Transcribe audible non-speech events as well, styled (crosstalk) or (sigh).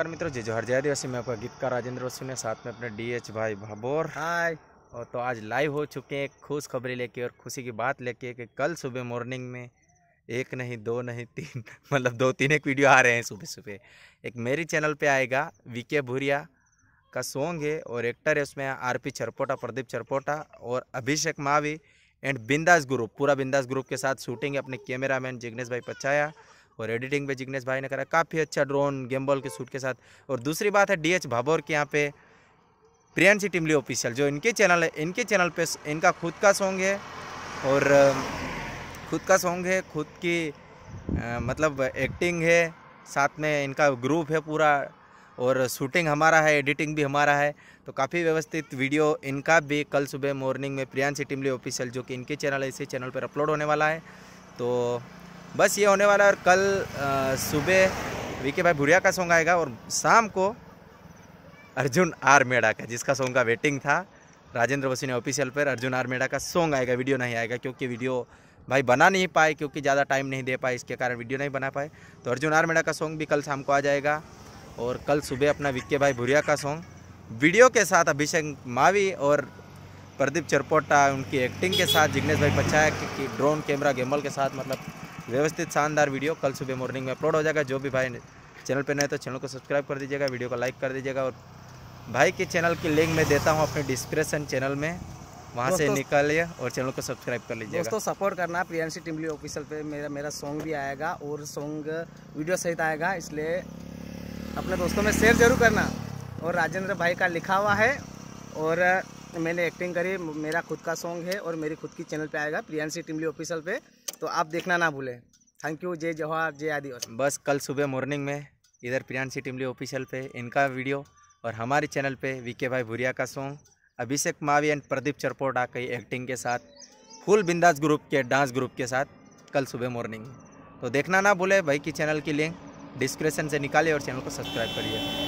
नमस्कार मित्रों जय जोहर जय आदिवासी मैं आपका गीतकार राजेंद्र वसु ने साथ में अपने डीएच भाई भाबोर हाय और तो आज लाइव हो चुके हैं खुश खबरी लेके और खुशी की बात लेके कि कल सुबह मॉर्निंग में एक नहीं दो नहीं तीन (laughs) मतलब दो तीन एक वीडियो आ रहे हैं सुबह सुबह एक मेरी चैनल पे आएगा वीके भूरिया का सॉन्ग है और एक्टर है उसमें आर पी चरपोटा प्रदीप चरपोटा और अभिषेक मावी एंड बिंदास ग्रुप पूरा बिंदास ग्रुप के साथ शूटिंग है अपने कैमरामैन जिग्नेश भाई पचाया और एडिटिंग पे जिग्नेश भाई ने करा काफ़ी अच्छा ड्रोन गेम्बल के शूट के साथ और दूसरी बात है डी एच भाबोर के यहाँ पे प्रियांशी टिमली ऑफिशियल जो इनके चैनल है इनके चैनल पे इनका खुद का सॉन्ग है और खुद का सॉन्ग है खुद की आ, मतलब एक्टिंग है साथ में इनका ग्रुप है पूरा और शूटिंग हमारा है एडिटिंग भी हमारा है तो काफ़ी व्यवस्थित वीडियो इनका भी कल सुबह मॉर्निंग में प्रियांशी टिमली ऑफिशियल जो कि इनके चैनल है इसी चैनल पर अपलोड होने वाला है तो बस ये होने वाला है और कल सुबह वी भाई भुरिया का सॉन्ग आएगा और शाम को अर्जुन आर मेड़ा का जिसका सॉन्ग का वेटिंग था राजेंद्र वसी ने ऑफिशियल पर अर्जुन आर मेड़ा का सॉन्ग आएगा वीडियो नहीं आएगा क्योंकि वीडियो भाई बना नहीं पाए क्योंकि ज़्यादा टाइम नहीं दे पाए इसके कारण वीडियो नहीं बना पाए तो अर्जुन आर मेड़ा का सॉन्ग भी कल शाम को आ जाएगा और कल सुबह अपना विक्के भाई भुरिया का सॉन्ग वीडियो के साथ अभिषेक मावी और प्रदीप चरपोटा उनकी एक्टिंग के साथ जिग्नेश भाई पछाया की ड्रोन कैमरा गेमल के साथ मतलब व्यवस्थित शानदार वीडियो कल सुबह मॉर्निंग में अपलोड हो जाएगा जो भी भाई चैनल पर नए तो चैनल को सब्सक्राइब कर दीजिएगा वीडियो को लाइक कर दीजिएगा और भाई के चैनल की लिंक मैं देता हूँ अपने डिस्क्रिप्शन चैनल में वहाँ से निकालिए और चैनल को सब्सक्राइब कर लीजिए दोस्तों सपोर्ट करना प्रियंशी टिमली ऑफिसल पे मेरा मेरा सॉन्ग भी आएगा और सॉन्ग वीडियो सहित आएगा इसलिए अपने दोस्तों में शेयर जरूर करना और राजेंद्र भाई का लिखा हुआ है और मैंने एक्टिंग करी मेरा खुद का सॉन्ग है और मेरी खुद की चैनल पर आएगा प्रियंशी टिमली ऑफिसल पर तो आप देखना ना भूलें थैंक यू जय जवाहर जय आदि बस कल सुबह मॉर्निंग में इधर प्रियांशी टिमली ऑफिशियल पे इनका वीडियो और हमारे चैनल पे वीके भाई भूरिया का सॉन्ग अभिषेक मावी एंड प्रदीप चरपोटा की एक्टिंग के साथ फुल बिंदास ग्रुप के डांस ग्रुप के साथ कल सुबह मॉर्निंग तो देखना ना भूले भाई की चैनल की लिंक डिस्क्रिप्शन से निकालिए और चैनल को सब्सक्राइब करिए